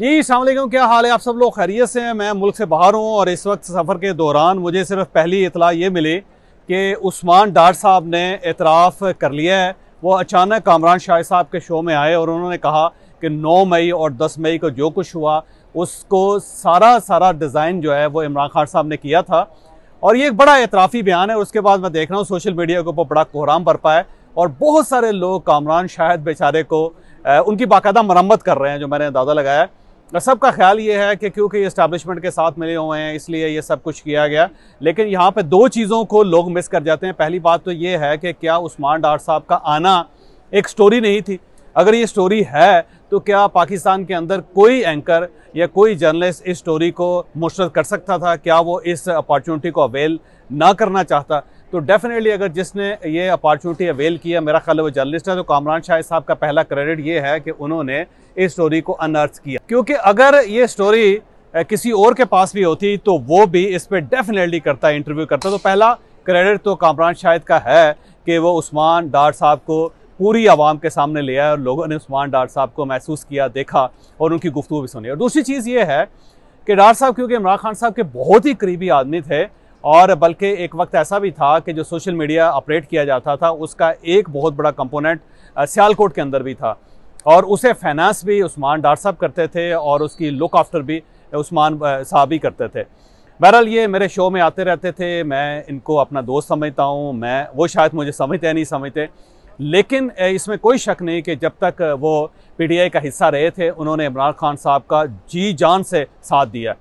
जी सामकम क्या हाल है आप सब लोग खैरियत से हैं मैं मुल्क से बाहर हूँ और इस वक्त सफ़र के दौरान मुझे सिर्फ पहली इतला ये मिली कि उस्मान डार साहब ने एतराफ़ कर लिया है वो अचानक कामरान शाह साहब के शो में आए और उन्होंने कहा कि 9 मई और 10 मई को जो कुछ हुआ उसको सारा सारा डिज़ाइन जो है वो इमरान खान साहब ने किया था और ये एक बड़ा एतराफ़ी बयान है उसके बाद मैं देख रहा हूँ सोशल मीडिया के ऊपर बड़ा कोहराम बरपा है और बहुत सारे लोग कामरान शाहिद बेचारे को उनकी बाकायदा मरम्मत कर रहे हैं जो मैंने अंदाज़ा लगाया है सब का ख्याल ये है कि क्योंकि ये इस्टेब्लिशमेंट के साथ मिले हुए हैं इसलिए ये सब कुछ किया गया लेकिन यहाँ पे दो चीज़ों को लोग मिस कर जाते हैं पहली बात तो ये है कि क्या उस्मान डार साहब का आना एक स्टोरी नहीं थी अगर ये स्टोरी है तो क्या पाकिस्तान के अंदर कोई एंकर या कोई जर्नलिस्ट इस स्टोरी को मुश्रत कर सकता था क्या वो इस अपॉर्चुनिटी को अवेल ना करना चाहता तो डेफिनेटली अगर जिसने ये अपॉर्चुनिटी अवेल किया मेरा ख्याल वो जर्नलिस्ट है तो कामरान शाह साहब का पहला क्रेडिट ये है कि उन्होंने इस स्टोरी को अनर्थ किया क्योंकि अगर ये स्टोरी किसी और के पास भी होती तो वो भी इस पर डेफिनेटली करता इंटरव्यू करता तो पहला क्रेडिट तो कामरान शाहिद का है कि वो उस्मान डार साहब को पूरी आवाम के सामने ले आया और लोगों ने उस्मान डार साहब को महसूस किया देखा और उनकी गुफ्तु भी सुनी और दूसरी चीज़ ये है कि डार साहब क्योंकि इमरान खान साहब के बहुत ही करीबी आदमी थे और बल्कि एक वक्त ऐसा भी था कि जो सोशल मीडिया ऑपरेट किया जाता था उसका एक बहुत बड़ा कंपोनेंट सियालकोट के अंदर भी था और उसे फाइनेंस भी उस्मान डार साहब करते थे और उसकी लुक आफ्टर भी उस्मान साहब ही करते थे बहरहाल ये मेरे शो में आते रहते थे मैं इनको अपना दोस्त समझता हूँ मैं वो शायद मुझे समझते नहीं समझते लेकिन इसमें कोई शक नहीं कि जब तक वो पीटीआई का हिस्सा रहे थे उन्होंने इमरान खान साहब का जी जान से साथ दिया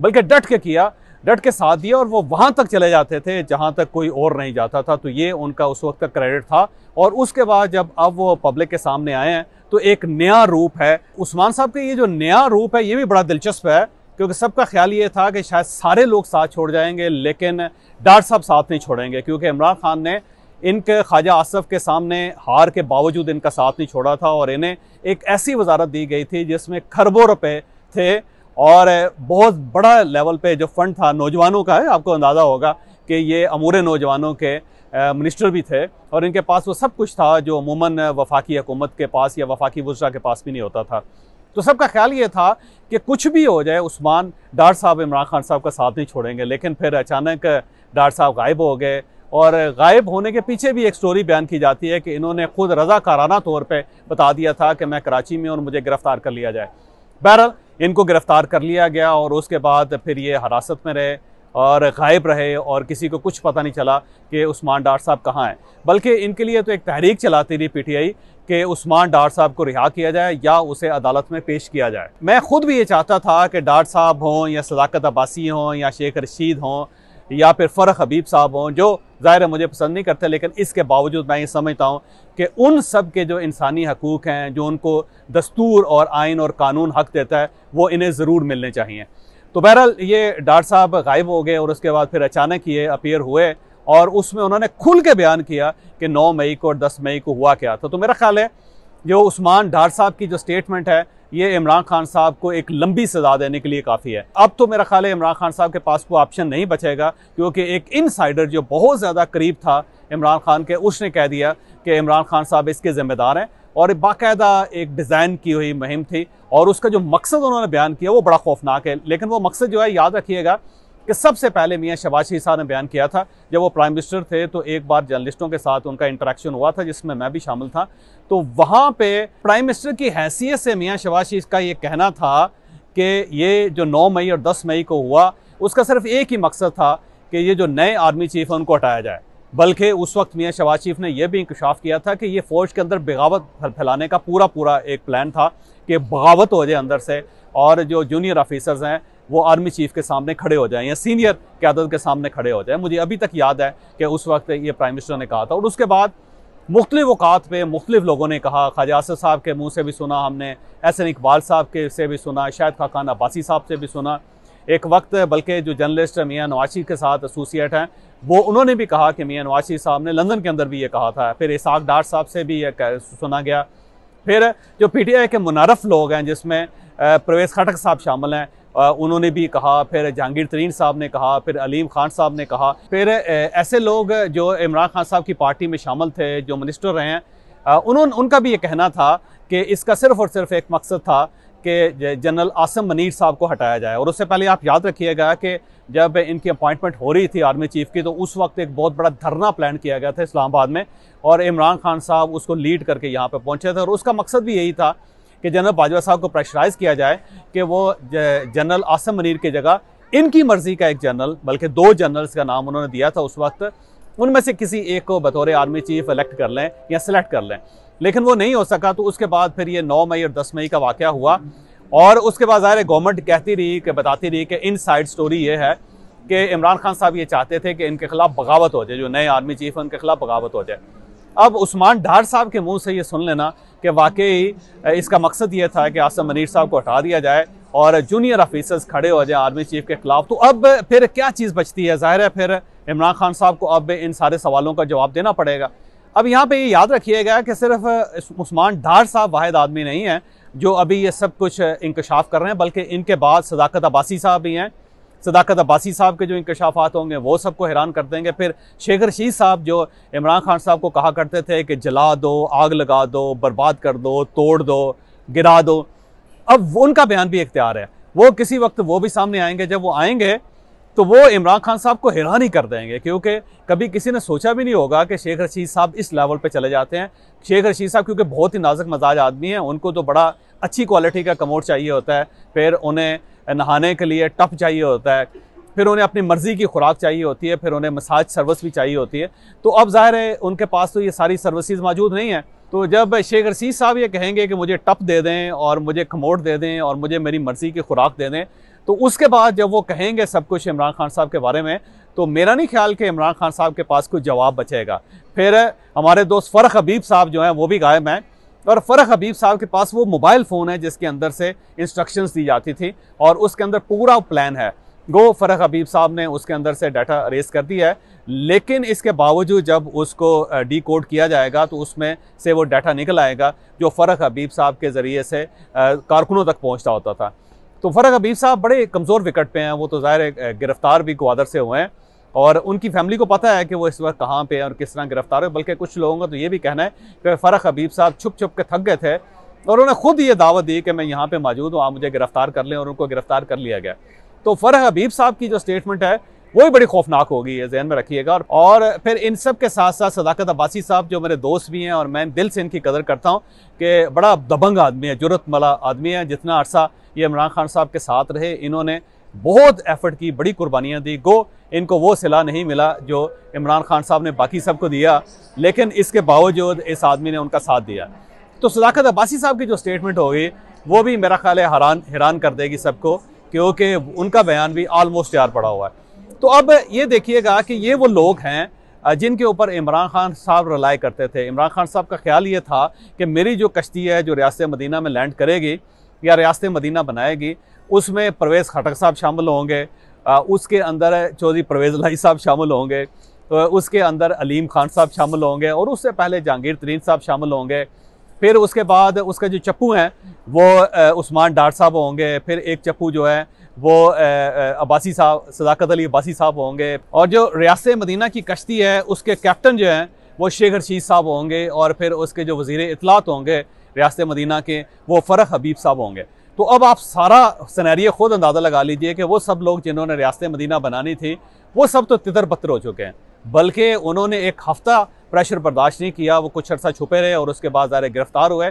बल्कि डट के किया डट के साथ दिया और वो वहाँ तक चले जाते थे जहाँ तक कोई और नहीं जाता था तो ये उनका उस वक्त का क्रेडिट था और उसके बाद जब अब वो पब्लिक के सामने आए हैं तो एक नया रूप है उस्मान साहब का ये जो नया रूप है ये भी बड़ा दिलचस्प है क्योंकि सबका ख्याल ये था कि शायद सारे लोग साथ छोड़ जाएंगे लेकिन डार साहब साथ नहीं छोड़ेंगे क्योंकि इमरान खान ने इनके ख्वाजा आसफ के सामने हार के बावजूद इनका साथ नहीं छोड़ा था और इन्हें एक ऐसी वजारत दी गई थी जिसमें खरबों रुपए थे और बहुत बड़ा लेवल पे जो फंड था नौजवानों का है आपको अंदाज़ा होगा कि ये अमूर नौजवानों के मिनिस्टर भी थे और इनके पास वो सब कुछ था जो अमूमन वफाकी हुकूमत के पास या वफाकी वज्रा के पास भी नहीं होता था तो सबका ख्याल ये था कि कुछ भी हो जाए उस्मान डार साहब इमरान खान साहब का साथ नहीं छोड़ेंगे लेकिन फिर अचानक डार साहब गायब हो गए और गायब होने के पीछे भी एक स्टोरी बयान की जाती है कि इन्होंने खुद रजाकाराना तौर पर बता दिया था कि मैं कराची में और मुझे गिरफ़्तार कर लिया जाए बहरहाल इनको गिरफ्तार कर लिया गया और उसके बाद फिर ये हिरासत में रहे और गायब रहे और किसी को कुछ पता नहीं चला कि उस्मान डार साहब कहाँ हैं बल्कि इनके लिए तो एक तहरीक चलाती रही पीटीआई कि उस्मान डार साहब को रिहा किया जाए या उसे अदालत में पेश किया जाए मैं खुद भी ये चाहता था कि डार साहब हों या सदाकत अब्बासी हों या शेख रशीद हों या फिर फ़रख हबीब साहब हों जो ज़ाहिर है मुझे पसंद नहीं करते लेकिन इसके बावजूद मैं ये समझता हूँ कि उन सब के जो इंसानी हकूक़ हैं जो उनको दस्तूर और आइन और कानून हक देता है वो इन्हें ज़रूर मिलने चाहिए तो बहरहाल ये डार साहब गायब हो गए और उसके बाद फिर अचानक ये अपेयर हुए और उसमें उन्होंने खुल के बयान किया कि 9 मई को और 10 मई को हुआ क्या था तो, तो मेरा ख्याल है जो उस्मान डार साहब की जो स्टेटमेंट है ये इमरान खान साहब को एक लंबी सजा देने के लिए काफ़ी है अब तो मेरा ख्याल है इमरान खान साहब के पास वो ऑप्शन नहीं बचेगा क्योंकि एक इनसाइडर जो बहुत ज़्यादा करीब था इमरान खान के उसने कह दिया कि इमरान खान साहब इसके ज़िम्मेदार हैं और बाकायदा एक डिज़ाइन की हुई मुहिम थी और उसका जो मकसद उन्होंने बयान किया वो बड़ा खौफनाक है लेकिन वो मकसद जो है याद रखिएगा कि सबसे पहले मियाँ शबाज साहब ने बयान किया था जब वो प्राइम मिनिस्टर थे तो एक बार जर्नलिस्टों के साथ उनका इंटरेक्शन हुआ था जिसमें मैं भी शामिल था तो वहाँ पे प्राइम मिनिस्टर की हैसियत से मियाँ शबाज का ये कहना था कि ये जो नौ मई और दस मई को हुआ उसका सिर्फ एक ही मकसद था कि ये जो नए आर्मी चीफ हैं उनको हटाया जाए बल्कि उस वक्त मियाँ शबाज शरीफ ने यह भी इंकशाफ किया था कि ये फ़ौज के अंदर बगावत फैलाने का पूरा पूरा एक प्लान था कि बगावत हो जाए अंदर से और जो जूनियर ऑफिसर्स हैं वो आर्मी चीफ के सामने खड़े हो जाएं या सीनियर क्यादत के सामने खड़े हो जाएं मुझे अभी तक याद है कि उस वक्त ये प्राइम मिनिस्टर ने कहा था और उसके बाद मुख्तलिफ अवकात पे मुख्तलिफ लोगों ने कहा ख्वाजा आसफ साहब के मुंह से भी सुना हमने एहसन इकबाल साहब के से भी सुना शायद खाकान अब्बासी साहब से भी सुना एक वक्त बल्कि जो जर्नलिस्ट मियाँ नवाशी के साथ एसोसिएट हैं वो उन्होंने भी कहा कि मियाँ नवाशी साहब ने लंदन के अंदर भी ये कहा था फिर इसाक डार साहब से भी ये सुना गया फिर जो पी टी आई के मुनारफ लोग हैं जिसमें प्रवेश खटक साहब शामिल हैं उन्होंने भी कहा फिर जहांगीर तरीन साहब ने कहा फिर अलीम खान साहब ने कहा फिर ऐसे लोग जो इमरान खान साहब की पार्टी में शामिल थे जो मिनिस्टर रहे हैं उन्होंने उनका भी ये कहना था कि इसका सिर्फ और सिर्फ एक मकसद था कि जनरल आसम मनीर साहब को हटाया जाए और उससे पहले आप याद रखिएगा कि जब इनकी अपॉइंटमेंट हो रही थी आर्मी चीफ की तो उस वक्त एक बहुत बड़ा धरना प्लान किया गया था इस्लामाबाद में और इमरान खान साहब उसको लीड करके यहाँ पर पहुँचे थे और उसका मकसद भी यही था कि जनरल बाजवा साहब को प्रेशराइज किया जाए कि वो जनरल आसम मनीर की जगह इनकी मर्जी का एक जनरल बल्कि दो जनरल्स का नाम उन्होंने दिया था उस वक्त उनमें से किसी एक को बतौर आर्मी चीफ इलेक्ट कर लें या सिलेक्ट कर लें लेकिन वो नहीं हो सका तो उसके बाद फिर ये नौ मई और दस मई का वाक़ हुआ और उसके बाद ज़ाहिर गवर्नमेंट कहती रही कि बताती रही कि इन साइड स्टोरी ये है कि इमरान खान साहब ये चाहते थे कि इनके खिलाफ बगावत हो जाए जो नए आर्मी चीफ हैं उनके खिलाफ बगावत हो जाए अब उस्मान डार साहब के मुंह से ये सुन लेना कि वाकई इसका मकसद ये था कि आसम मनीर साहब को हटा दिया जाए और जूनियर ऑफिसर्स खड़े हो जाए आर्मी चीफ के खिलाफ तो अब फिर क्या चीज़ बचती है ज़ाहिर है फिर इमरान खान साहब को अब इन सारे सवालों का जवाब देना पड़ेगा अब यहाँ पे ये याद रखिएगा कि सिर्फ उस्मान डार साहब वाहिद आदमी नहीं है जो अभी ये सब कुछ इंकशाफ कर रहे हैं बल्कि इनके बाद सदाकत अब्बासी साहब भी हैं सदाकत अब्बासी साहब के जो इंकशाफात होंगे वो सबको हैरान कर देंगे फिर शेख रशीद साहब जो इमरान खान साहब को कहा करते थे कि जला दो आग लगा दो बर्बाद कर दो तोड़ दो गिरा दो अब उनका बयान भी इख्तियार है वो किसी वक्त वो भी सामने आएंगे जब वो आएंगे तो वो इमरान खान साहब को हैरान ही कर देंगे क्योंकि कभी किसी ने सोचा भी नहीं होगा कि शेख रशीद साहब इस लेवल पे चले जाते हैं शेख रशीद साहब क्योंकि बहुत ही नाजुक मजाज आदमी हैं उनको तो बड़ा अच्छी क्वालिटी का कमोड चाहिए होता है फिर उन्हें नहाने के लिए टप चाहिए होता है फिर उन्हें अपनी मर्ज़ी की खुराक चाहिए होती है फिर उन्हें मसाज सर्विस भी चाहिए होती है तो अब ज़ाहिर है उनके पास तो ये सारी सर्विसेज मौजूद नहीं है तो जब शेख रसीद साहब ये कहेंगे कि मुझे टप दे दें और मुझे कमोड दे दें और मुझे मेरी मर्ज़ी की खुराक दे दें तो उसके बाद जब वो कहेंगे सब कुछ इमरान खान साहब के बारे में तो मेरा नहीं ख्याल कि इमरान खान साहब के पास कुछ जवाब बचेगा फिर हमारे दोस्त फ़र्क हबीब साहब जो हैं वो भी गायब हैं और फ़रख हबीब साहब के पास वो मोबाइल फ़ोन है जिसके अंदर से इंस्ट्रक्शंस दी जाती थी और उसके अंदर पूरा प्लान है गो फ़रख हबीब साहब ने उसके अंदर से डाटा रेस कर दिया है लेकिन इसके बावजूद जब उसको डी कोड किया जाएगा तो उसमें से वो डाटा निकल आएगा जो फ़रख हबीब साहब के ज़रिए से कारकुनों तक पहुँचता होता था तो फ़रख हबीब साहब बड़े कमज़ोर विकट पे हैं वो तो ज़ाहिर गिरफ़्तार भी ग्वादर से हुए हैं और उनकी फैमिली को पता है कि वो इस वक्त कहाँ पे और किस तरह गिरफ्तार हुए बल्कि कुछ लोगों का तो ये भी कहना है कि फ़र्क हबीब साहब छुप छुप के थक गए थे और उन्होंने खुद ये दावा दी कि मैं यहाँ पे मौजूद हूँ आप मुझे गिरफ्तार कर लें और उनको गिरफ्तार कर लिया गया तो फ़रह हबीब साहब की जो स्टेटमेंट है वो भी बड़ी खौफनाक होगी ये जहन में रखिएगा और फिर इन सब के साथ साथ सदाकत अब्बासी साहब जो मेरे दोस्त भी हैं और मैं दिल से इनकी कदर करता हूँ कि बड़ा दबंग आदमी है जरूरत आदमी है जितना अरसा ये इमरान खान साहब के साथ रहे इन्होंने बहुत एफर्ट की बड़ी कुर्बानियाँ दी गो इनको वो सिला नहीं मिला जो इमरान खान साहब ने बाकी सबको दिया लेकिन इसके बावजूद इस आदमी ने उनका साथ दिया तो सदाकत अब्बासी साहब की जो स्टेटमेंट होगी वो भी मेरा ख्याल है हैरान हैरान कर देगी सबको क्योंकि उनका बयान भी आलमोस्ट तैयार पड़ा हुआ है तो अब ये देखिएगा कि ये वो लोग हैं जिनके ऊपर इमरान खान साहब रिलाई करते थे इमरान खान साहब का ख्याल ये था कि मेरी जो कश्ती है जो रियासत मदीना में लैंड करेगी या रियासत मदीना बनाएगी उसमें परवेज़ खटक साहब शामिल होंगे उसके अंदर चौधरी परवेज़ लाई साहब शामिल होंगे तो उसके अंदर अलीम खान साहब शामिल होंगे और उससे पहले जहांगीर तरीन साहब शामिल होंगे फिर उसके बाद उसका जो चप्पू हैं वो उस्मान डार साहब होंगे फिर एक चप्पू जो है वो अब्बासी साहब सदाकत अली अब्बासी साहब होंगे और जो रियास मदीना की कश्ती है उसके कैप्टन जो हैं वो शेख रशीद साहब होंगे और फिर उसके जो वज़ी इतलात होंगे रियासत मदीना के वो फ़रख हबीब साहब होंगे तो अब आप सारा सनैरिय ख़ुद अंदाज़ा लगा लीजिए कि वो सब लोग जिन्होंने रियासत मदीना बनानी थी वो सब तो तितर बतर हो चुके हैं बल्कि उन्होंने एक हफ़्ता प्रेशर बर्दाश्त नहीं किया वो कुछ अर्सा छुपे रहे और उसके बाद ज़्यादा गिरफ़्तार हुए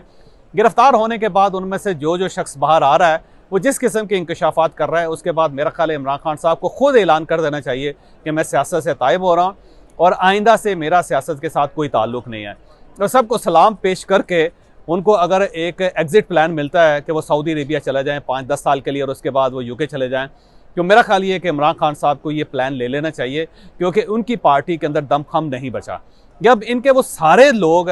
गिरफ़्तार होने के बाद उनमें से जो जो शख्स बाहर आ रहा है वो जिस किस्म के इंकशाफात कर रहा है उसके बाद मेरा ख्याल इमरान खान साहब को खुद ऐलान कर देना चाहिए कि मैं सियासत से तायब हो रहा हूँ और आइंदा से मेरा सियासत के साथ कोई ताल्लुक नहीं है और सबको सलाम पेश करके उनको अगर एक एग्ज़िट प्लान मिलता है कि वो सऊदी अरेबिया चले जाएँ पाँच दस साल के लिए और उसके बाद वो यूके चले जाएँ क्यों तो मेरा ख्याल ये है कि इमरान खान साहब को ये प्लान ले लेना चाहिए क्योंकि उनकी पार्टी के अंदर दमखम नहीं बचा जब इनके वो सारे लोग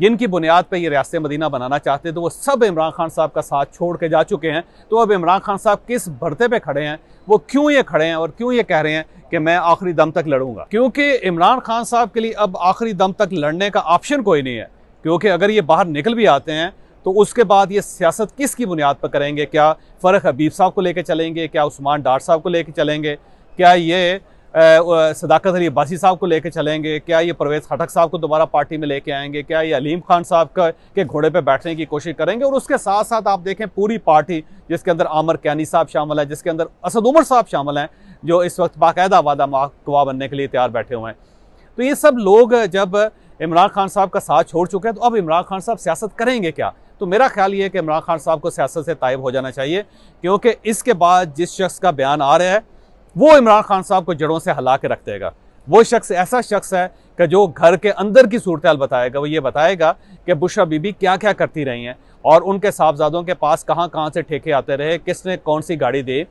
जिनकी बुनियाद पर ये रियासत मदीना बनाना चाहते हैं तो वो सब इमरान खान साहब का साथ छोड़ के जा चुके हैं तो अब इमरान खान साहब किस भरते पे खड़े हैं वो क्यों ये खड़े हैं और क्यों ये कह रहे हैं कि मैं आखिरी दम तक लड़ूंगा क्योंकि इमरान खान साहब के लिए अब आखिरी दम तक लड़ने का ऑप्शन कोई नहीं है क्योंकि अगर ये बाहर निकल भी आते हैं तो उसके बाद ये सियासत किसकी बुनियाद पर करेंगे क्या फ़र्क हबीब साहब को लेकर चलेंगे क्या उस्मान डार साहब को लेकर चलेंगे क्या ये सदाकत अली अब्बासी साहब को लेकर चलेंगे क्या ये परवेज़ खटक साहब को दोबारा पार्टी में लेके आएंगे क्या ये अलीम खान साहब का के घोड़े पे बैठने की कोशिश करेंगे और उसके साथ साथ आप देखें पूरी पार्टी जिसके अंदर आमर कैनी साहब शामिल है जिसके अंदर असद उमर साहब शामिल हैं जो इस वक्त बाकायदा वादा माकवा बनने के लिए तैयार बैठे हुए हैं तो ये सब लोग जब इमरान खान साहब का साथ छोड़ चुके हैं तो अब इमरान खान साहब सियासत करेंगे क्या तो मेरा ख्याल ये है कि इमरान खान साहब को सियासत से तायब हो जाना चाहिए क्योंकि इसके बाद जिस शख्स का बयान आ रहा है वो इमरान खान साहब को जड़ों से हिला के रख देगा वो शख्स ऐसा शख्स है कि जो घर के अंदर की सूरत बताएगा वो ये बताएगा कि बुशा बीबी क्या क्या करती रही हैं और उनके साहबजादों के पास कहाँ कहाँ से ठेके आते रहे किसने कौन सी गाड़ी दी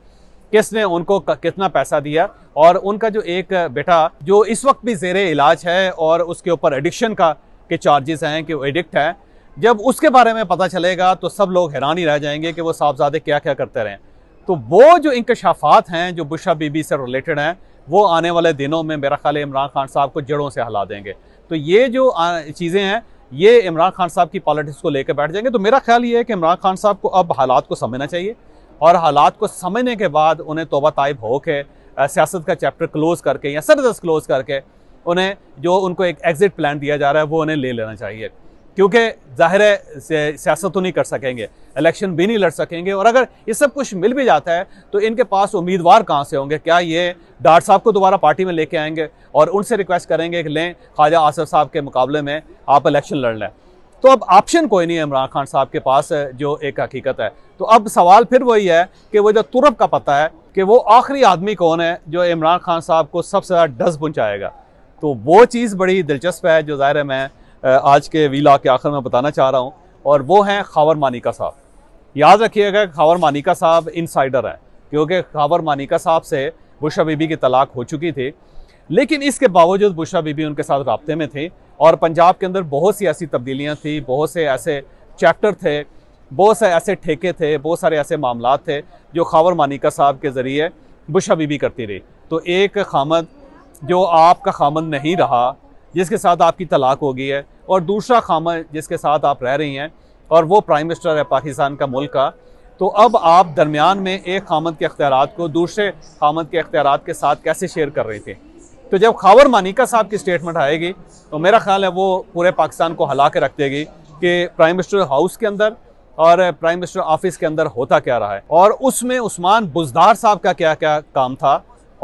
किसने उनको कितना पैसा दिया और उनका जो एक बेटा जो इस वक्त भी जेर इलाज है और उसके ऊपर एडिक्शन का के चार्जेस हैं कि वो एडिक्ट है जब उसके बारे में पता चलेगा तो सब लोग हैरान ही रह जाएंगे कि वो साहबजादे क्या क्या करते रहें तो वो जो इंकशाफात हैं जो बुशा बीबी से रिलेटेड हैं वो आने वाले दिनों में मेरा ख्याल इमरान खान साहब को जड़ों से हिला देंगे तो ये जो चीज़ें हैं ये इमरान खान साहब की पॉलिटिक्स को लेकर बैठ जाएंगे तो मेरा ख्याल ये है कि इमरान खान साहब को अब हालात को समझना चाहिए और हालात को समझने के बाद उन्हें तोबा तायब हो के सियासत का चैप्टर क्लोज़ करके या दस क्लोज़ करके उन्हें जो उनको एक एग्ज़िट प्लान दिया जा रहा है वो उन्हें ले लेना चाहिए क्योंकि ज़ाहिर है सियासत तो नहीं कर सकेंगे इलेक्शन भी नहीं लड़ सकेंगे और अगर ये सब कुछ मिल भी जाता है तो इनके पास उम्मीदवार कहाँ से होंगे क्या ये डार साहब को दोबारा पार्टी में लेके आएंगे और उनसे रिक्वेस्ट करेंगे कि लें ख्वाजा आसफ साहब के मुकाबले में आप इलेक्शन लड़ लें तो अब ऑप्शन कोई नहीं है इमरान खान साहब के पास जो एक हकीकत है तो अब सवाल फिर वही है कि वो जो तुरप का पता है कि वो आखिरी आदमी कौन है जो इमरान खान साहब को सबसे ज़्यादा डस पहुँचाएगा तो वो चीज़ बड़ी दिलचस्प है जो ज़ाहिर है मैं आज के वीला के आखिर में बताना चाह रहा हूँ और वो हैं खावर मानिका साहब याद रखिएगा खावर मानिका साहब इनसाइडर हैं क्योंकि खावर मानिका साहब से बुशा बीबी की तलाक हो चुकी थी लेकिन इसके बावजूद बुशा बीबी उनके साथ रबते में थे और पंजाब के अंदर बहुत सी ऐसी तब्दीलियाँ थी बहुत से ऐसे चैप्टर थे बहुत से ऐसे ठेके थे बहुत सारे ऐसे मामला थे जो खावर मानिका साहब के ज़रिए बीबी करती रही तो एक खामद जो आपका खामद नहीं रहा जिसके साथ आपकी तलाक हो गई है और दूसरा खामद जिसके साथ आप रह रही हैं और वो प्राइम मिनिस्टर है पाकिस्तान का मुल्क का तो अब आप दरमियान में एक खामद के अख्तियार को दूसरे खामद के अख्तियार के साथ कैसे शेयर कर रहे थे तो जब खावर मानिका साहब की स्टेटमेंट आएगी तो मेरा ख्याल है वो पूरे पाकिस्तान को हला के रख देगी कि प्राइम मिनिस्टर हाउस के अंदर और प्राइम मिनिस्टर ऑफिस के अंदर होता क्या रहा है और उसमें उस्मान बुजदार साहब का क्या क्या काम था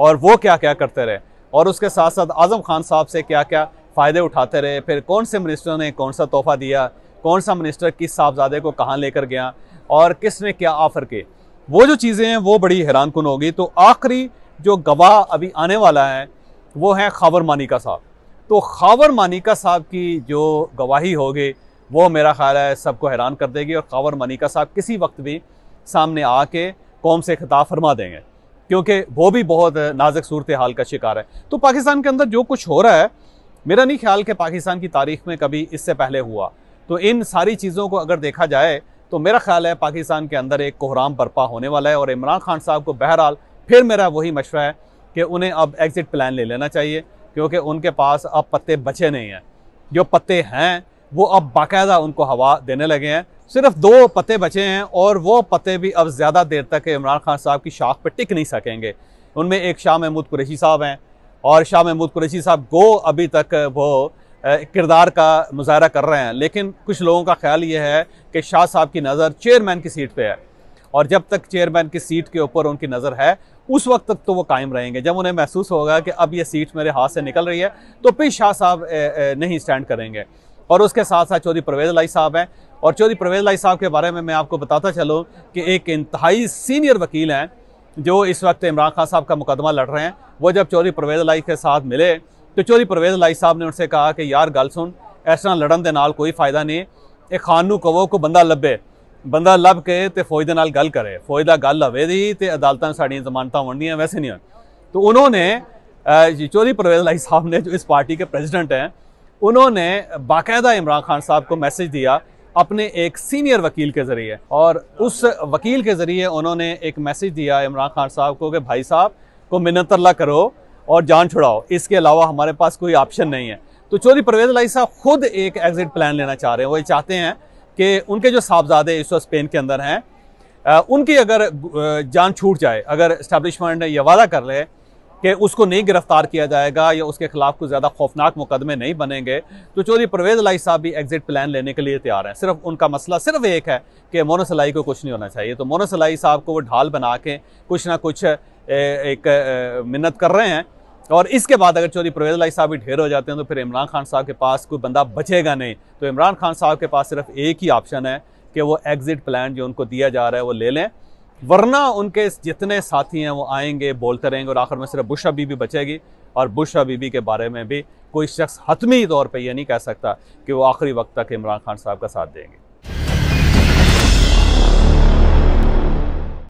और वो क्या क्या करते रहे और उसके साथ साथ आज़म खान साहब से क्या क्या फ़ायदे उठाते रहे फिर कौन से मिनिस्टर ने कौन सा तोहफा दिया कौन सा मिनिस्टर किस साहबजादे को कहाँ लेकर गया और किसने क्या ऑफ़र किए वो जो चीज़ें हैं वो बड़ी हैरान कन होगी तो आखिरी जो गवाह अभी आने वाला है वो हैं खावर मानिका साहब तो खावर मानिका साहब की जो गवाही होगी वो मेरा ख्याल है सबको हैरान कर देगी और खावर मानिका साहब किसी वक्त भी सामने आके कौम से खिताब फरमा देंगे क्योंकि वो भी बहुत नाजुक सूरत हाल का शिकार है तो पाकिस्तान के अंदर जो कुछ हो रहा है मेरा नहीं ख्याल कि पाकिस्तान की तारीख में कभी इससे पहले हुआ तो इन सारी चीज़ों को अगर देखा जाए तो मेरा ख्याल है पाकिस्तान के अंदर एक कोहराम बर्पा होने वाला है और इमरान खान साहब को बहरहाल फिर मेरा वही मशवरा है कि उन्हें अब एग्ज़िट प्लान ले लेना चाहिए क्योंकि उनके पास अब पत्ते बचे नहीं हैं जो पत्ते हैं वो अब बाकायदा उनको हवा देने लगे हैं सिर्फ दो पत्ते बचे हैं और वो पत्ते भी अब ज़्यादा देर तक इमरान खान साहब की शाख पर टिक नहीं सकेंगे उनमें एक शाह महमूद कुरैशी साहब हैं और शाह महमूद कुरैशी साहब गो अभी तक वो किरदार का मुजाहरा कर रहे हैं लेकिन कुछ लोगों का ख्याल ये है कि शाह साहब की नज़र चेयरमैन की सीट पर है और जब तक चेयरमैन की सीट के ऊपर उनकी नज़र है उस वक्त तक तो वो कायम रहेंगे जब उन्हें महसूस होगा कि अब ये सीट मेरे हाथ से निकल रही है तो फिर शाह साहब नहीं स्टैंड करेंगे और उसके साथ साथ चौधरी परवेज लाई साहब हैं और चौधरी परवेज लाई साहब के बारे में मैं आपको बताता चलूँ कि एक इंतहाई सीनियर वकील हैं जो इस वक्त इमरान खान साहब का मुकदमा लड़ रहे हैं वो जब चौधरी परवेज लाई के साथ मिले तो चौधरी परवेज लाई साहब ने उनसे कहा कि यार गल सुन इस तरह लड़न के नाल कोई फ़ायदा नहीं एक खानू कवो को बंदा लभे बंदा लभ के तो फौज के नाल गल करे फौज का गल ਹੋਵੇ ਦੀ ਤੇ ਅਦਾਲਤਾਂ ਸਾਡੀਆਂ ਜ਼ਮਾਨਤਾਂ ਹੋਣਦੀਆਂ ਵੈਸੇ तो उन्होंने चौधरी परवेज लाई साहब ने जो इस पार्टी के प्रेजिडेंट हैं उन्होंने बाकायदा इमरान खान साहब को मैसेज दिया अपने एक सीनियर वकील के ज़रिए और उस वकील के ज़रिए उन्होंने एक मैसेज दिया इमरान खान साहब को कि भाई साहब को मिन्नत अल्लाह करो और जान छुड़ाओ इसके अलावा हमारे पास कोई ऑप्शन नहीं है तो चौधरी परवेज लाई साहब खुद एक एग्ज़िट प्लान लेना चाह रहे हैं वो ये चाहते हैं कि उनके जो साहबजादे इस वक्त स्पेन के अंदर हैं उनकी अगर जान छूट जाए अगर इस्टबलिशमेंट ये वादा कर ले कि उसको नहीं गिरफ्तार किया जाएगा या उसके खिलाफ कुछ ज़्यादा खौफनाक मुकदमे नहीं बनेंगे तो चौधरी परवेज लाई साहब भी एग्जिट प्लान लेने के लिए तैयार हैं सिर्फ उनका मसला सिर्फ एक है कि मोनस अलाई को कुछ नहीं होना चाहिए तो मोनस साहब को वो ढाल बना के कुछ ना कुछ एक मिन्नत कर रहे हैं और इसके बाद अगर चौधरी परवेज लाई साहब भी ढेर हो जाते हैं तो फिर इमरान खान साहब के पास कोई बंदा बचेगा नहीं तो इमरान खान साहब के पास सिर्फ एक ही ऑप्शन है कि वो एग्जिट प्लान जो उनको दिया जा रहा है वो ले लें वरना उनके जितने साथी हैं वो आएंगे बोलते रहेंगे और आखिर में सिर्फ बुशा बीबी बचेगी और बुशा बीबी के बारे में भी कोई शख्स हतमी तौर पर यह नहीं कह सकता कि वो आखिरी वक्त तक इमरान खान साहब का साथ देंगे